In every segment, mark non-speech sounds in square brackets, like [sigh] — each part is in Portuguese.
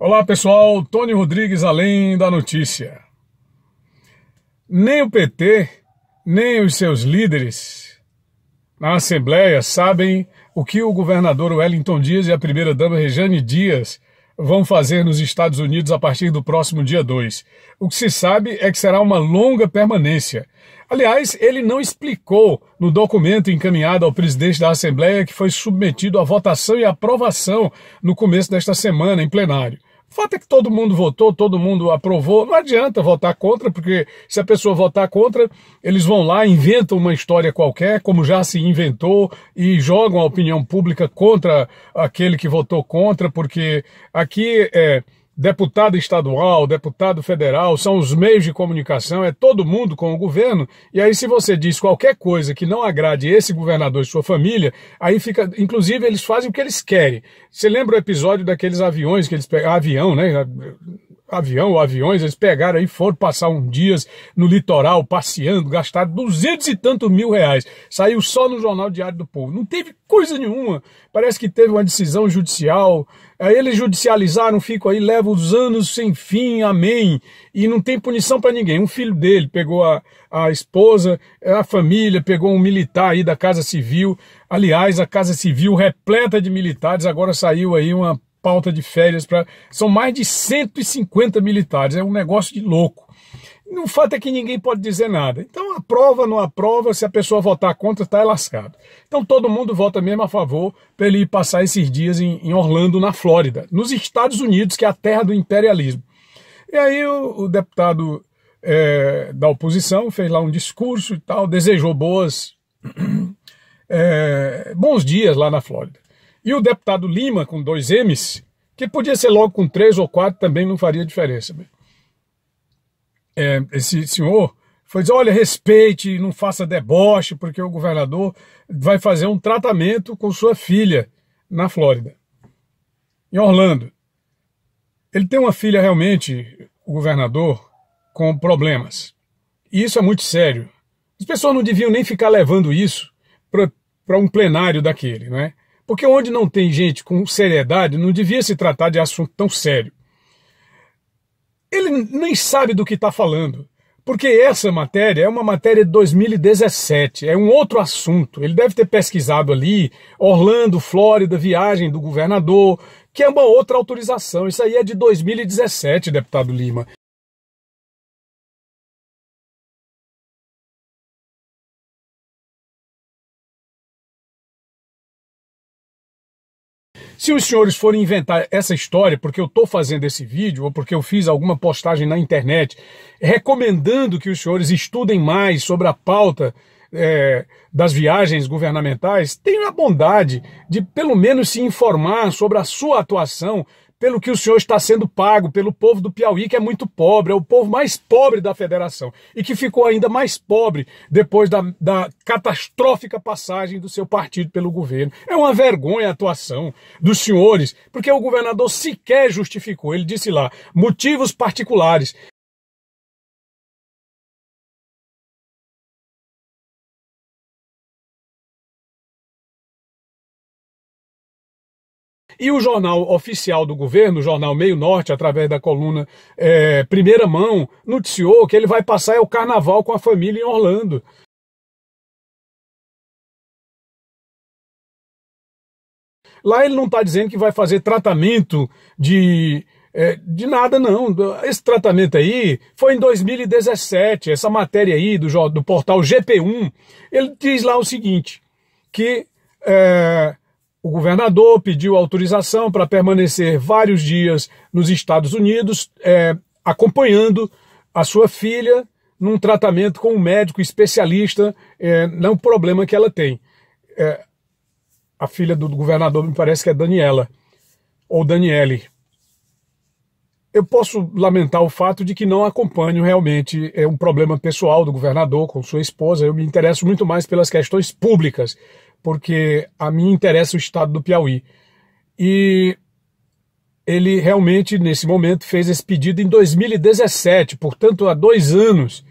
Olá pessoal, Tony Rodrigues além da notícia. Nem o PT, nem os seus líderes na Assembleia sabem o que o governador Wellington Dias e a primeira-dama Rejane Dias vão fazer nos Estados Unidos a partir do próximo dia 2. O que se sabe é que será uma longa permanência. Aliás, ele não explicou no documento encaminhado ao presidente da Assembleia que foi submetido à votação e aprovação no começo desta semana em plenário. O fato é que todo mundo votou, todo mundo aprovou. Não adianta votar contra, porque se a pessoa votar contra, eles vão lá, inventam uma história qualquer, como já se inventou, e jogam a opinião pública contra aquele que votou contra, porque aqui é deputado estadual, deputado federal, são os meios de comunicação, é todo mundo com o governo. E aí, se você diz qualquer coisa que não agrade esse governador e sua família, aí fica. Inclusive, eles fazem o que eles querem. Você lembra o episódio daqueles aviões que eles pegam Avião, né? avião ou aviões, eles pegaram aí, foram passar um dias no litoral, passeando, gastaram duzentos e tanto mil reais. Saiu só no Jornal Diário do Povo. Não teve coisa nenhuma. Parece que teve uma decisão judicial. Aí eles judicializaram, ficam aí, levam os anos sem fim, amém. E não tem punição para ninguém. Um filho dele pegou a, a esposa, a família, pegou um militar aí da Casa Civil. Aliás, a Casa Civil repleta de militares, agora saiu aí uma pauta de férias para. São mais de 150 militares, é um negócio de louco. O fato é que ninguém pode dizer nada. Então, aprova, não aprova, se a pessoa votar contra, está lascado. Então, todo mundo vota mesmo a favor para ele ir passar esses dias em, em, Orlando, na Flórida, nos Estados Unidos, que é a terra do imperialismo. E aí, o, o deputado é, da oposição fez lá um discurso e tal, desejou boas. [clears throat] É, bons dias lá na Flórida. E o deputado Lima, com dois M's, que podia ser logo com três ou quatro, também não faria diferença. É, esse senhor foi dizer, olha, respeite, não faça deboche, porque o governador vai fazer um tratamento com sua filha na Flórida, em Orlando. Ele tem uma filha realmente, o governador, com problemas. E isso é muito sério. As pessoas não deviam nem ficar levando isso para um plenário daquele, né? Porque onde não tem gente com seriedade, não devia se tratar de assunto tão sério. Ele nem sabe do que está falando. Porque essa matéria é uma matéria de 2017, é um outro assunto. Ele deve ter pesquisado ali Orlando, Flórida, viagem do governador, que é uma outra autorização. Isso aí é de 2017, deputado Lima. Se os senhores forem inventar essa história, porque eu estou fazendo esse vídeo, ou porque eu fiz alguma postagem na internet, recomendando que os senhores estudem mais sobre a pauta é, das viagens governamentais, tenham a bondade de pelo menos se informar sobre a sua atuação pelo que o senhor está sendo pago pelo povo do Piauí, que é muito pobre, é o povo mais pobre da federação e que ficou ainda mais pobre depois da, da catastrófica passagem do seu partido pelo governo. É uma vergonha a atuação dos senhores, porque o governador sequer justificou. Ele disse lá motivos particulares. E o jornal oficial do governo, o jornal Meio Norte, através da coluna é, Primeira Mão, noticiou que ele vai passar é o carnaval com a família em Orlando. Lá ele não está dizendo que vai fazer tratamento de é, de nada, não. Esse tratamento aí foi em 2017. Essa matéria aí do, do portal GP1, ele diz lá o seguinte: que é, o governador pediu autorização para permanecer vários dias nos Estados Unidos, é, acompanhando a sua filha num tratamento com um médico especialista é, é, um problema que ela tem. É, a filha do governador me parece que é Daniela, ou Daniele. Eu posso lamentar o fato de que não acompanho realmente é um problema pessoal do governador com sua esposa. Eu me interesso muito mais pelas questões públicas porque a mim interessa o estado do Piauí. E ele realmente, nesse momento, fez esse pedido em 2017, portanto, há dois anos.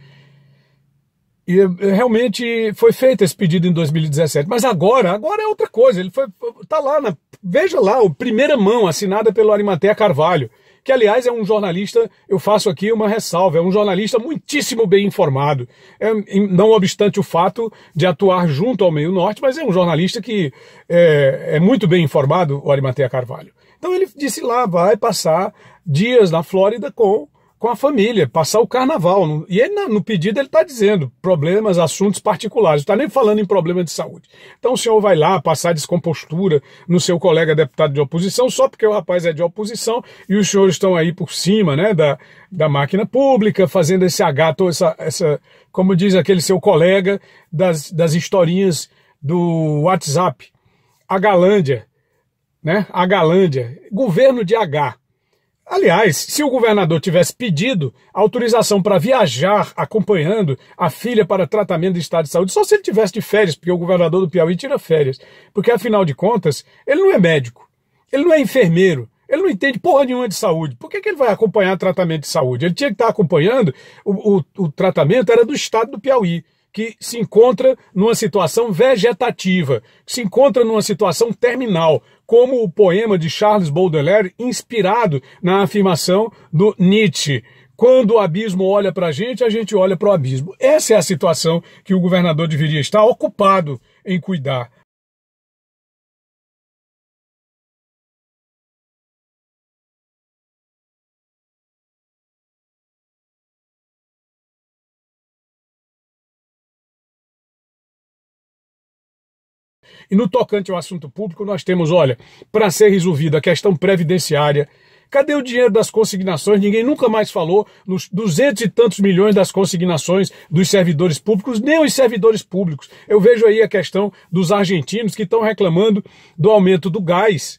E eh, realmente foi feito esse pedido em 2017. Mas agora, agora é outra coisa. Ele foi, tá lá, na, veja lá, o primeira mão assinada pelo Arimatea Carvalho que aliás é um jornalista, eu faço aqui uma ressalva, é um jornalista muitíssimo bem informado. É, não obstante o fato de atuar junto ao meio norte, mas é um jornalista que é, é muito bem informado, o Arimatea Carvalho. Então ele disse lá, vai passar dias na Flórida com com a família, passar o carnaval. E ele, no pedido ele está dizendo problemas, assuntos particulares, não está nem falando em problema de saúde. Então o senhor vai lá passar descompostura no seu colega deputado de oposição, só porque o rapaz é de oposição e os senhores estão aí por cima né, da, da máquina pública, fazendo esse agato, essa, essa, como diz aquele seu colega, das, das historinhas do WhatsApp. A Galândia, né? A Galândia, governo de H. Aliás, se o governador tivesse pedido autorização para viajar acompanhando a filha para tratamento de estado de saúde, só se ele tivesse de férias, porque o governador do Piauí tira férias. Porque, afinal de contas, ele não é médico, ele não é enfermeiro, ele não entende porra nenhuma de saúde. Por que, que ele vai acompanhar tratamento de saúde? Ele tinha que estar tá acompanhando, o, o, o tratamento era do estado do Piauí que se encontra numa situação vegetativa, que se encontra numa situação terminal, como o poema de Charles Baudelaire, inspirado na afirmação do Nietzsche. Quando o abismo olha para a gente, a gente olha para o abismo. Essa é a situação que o governador deveria estar ocupado em cuidar. E no tocante ao assunto público, nós temos, olha, para ser resolvida a questão previdenciária, Cadê o dinheiro das consignações? Ninguém nunca mais falou nos duzentos e tantos milhões das consignações dos servidores públicos, nem os servidores públicos. Eu vejo aí a questão dos argentinos que estão reclamando do aumento do gás,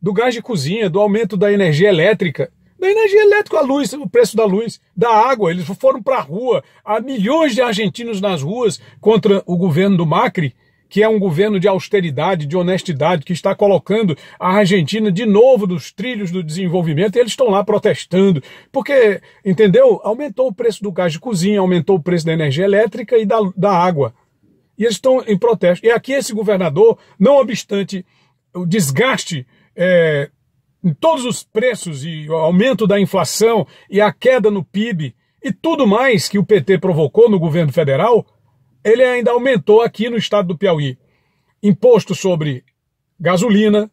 do gás de cozinha, do aumento da energia elétrica. Da energia elétrica, a luz, o preço da luz, da água, eles foram para a rua. Há milhões de argentinos nas ruas contra o governo do Macri que é um governo de austeridade, de honestidade, que está colocando a Argentina de novo nos trilhos do desenvolvimento, e eles estão lá protestando. Porque, entendeu? Aumentou o preço do gás de cozinha, aumentou o preço da energia elétrica e da, da água. E eles estão em protesto. E aqui esse governador, não obstante o desgaste é, em todos os preços e o aumento da inflação e a queda no PIB e tudo mais que o PT provocou no governo federal, ele ainda aumentou aqui no estado do Piauí imposto sobre gasolina,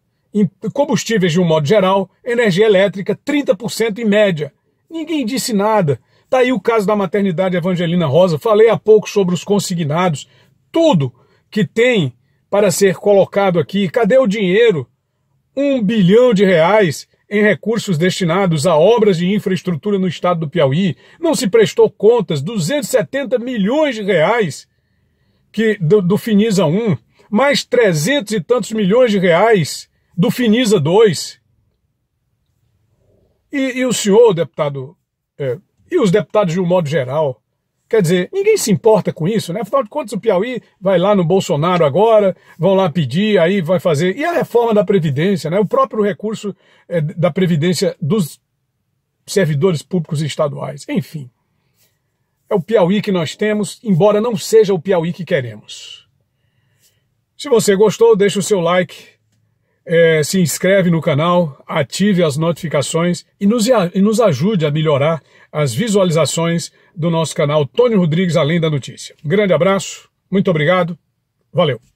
combustíveis de um modo geral, energia elétrica, 30% em média. Ninguém disse nada. Está aí o caso da maternidade Evangelina Rosa. Falei há pouco sobre os consignados. Tudo que tem para ser colocado aqui. Cadê o dinheiro? Um bilhão de reais em recursos destinados a obras de infraestrutura no estado do Piauí. Não se prestou contas. 270 milhões de reais que do, do Finisa 1, mais 300 e tantos milhões de reais do Finisa 2. E, e o senhor, deputado, é, e os deputados de um modo geral, Quer dizer, ninguém se importa com isso, né? Afinal de contas, o Piauí vai lá no Bolsonaro agora, vão lá pedir, aí vai fazer. E a reforma da Previdência, né? O próprio recurso é, da Previdência dos servidores públicos estaduais. Enfim é o Piauí que nós temos, embora não seja o Piauí que queremos. Se você gostou, deixa o seu like, é, se inscreve no canal, ative as notificações e nos, e nos ajude a melhorar as visualizações do nosso canal Tony Rodrigues Além da Notícia. Um grande abraço, muito obrigado, valeu!